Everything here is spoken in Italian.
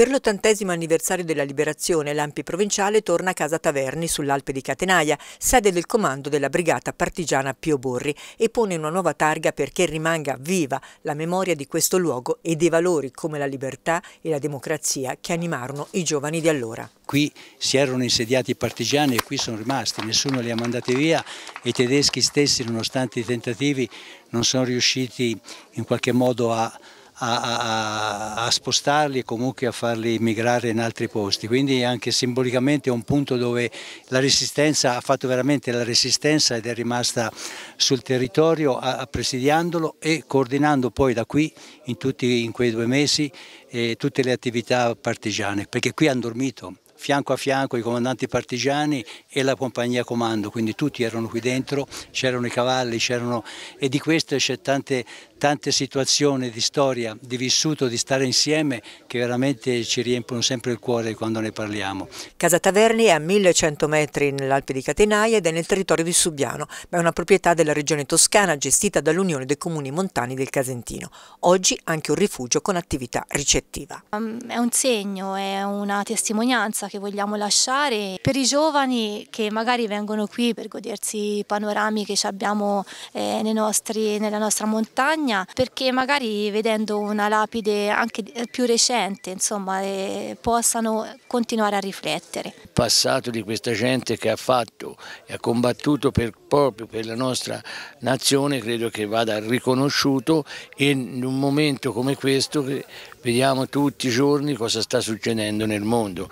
Per l'ottantesimo anniversario della liberazione, l'Ampi provinciale torna a casa Taverni sull'Alpe di Catenaia, sede del comando della brigata partigiana Pio Borri, e pone una nuova targa perché rimanga viva la memoria di questo luogo e dei valori come la libertà e la democrazia che animarono i giovani di allora. Qui si erano insediati i partigiani e qui sono rimasti, nessuno li ha mandati via e i tedeschi stessi, nonostante i tentativi, non sono riusciti in qualche modo a a, a, a, spostarli e comunque a farli migrare in altri posti. Quindi anche simbolicamente è un punto dove la resistenza ha fatto veramente la resistenza ed è rimasta sul territorio a, presidiandolo e coordinando poi da qui in, tutti, in quei due mesi eh, tutte le attività partigiane, perché qui hanno dormito fianco a fianco i comandanti partigiani e la compagnia comando, quindi tutti erano qui dentro, c'erano i cavalli, c'erano e di queste c'è tante, tante situazioni di storia, di vissuto, di stare insieme che veramente ci riempiono sempre il cuore quando ne parliamo. Casa Taverni è a 1100 metri nell'Alpe di Catenaia ed è nel territorio di Subiano, ma è una proprietà della regione toscana gestita dall'Unione dei Comuni Montani del Casentino. Oggi anche un rifugio con attività ricettiva. È un segno, è una testimonianza che vogliamo lasciare per i giovani che magari vengono qui per godersi i panorami che abbiamo eh, nostri, nella nostra montagna, perché magari vedendo una lapide anche più recente insomma, eh, possano continuare a riflettere. Il passato di questa gente che ha fatto e ha combattuto per, proprio per la nostra nazione credo che vada riconosciuto e in un momento come questo vediamo tutti i giorni cosa sta succedendo nel mondo.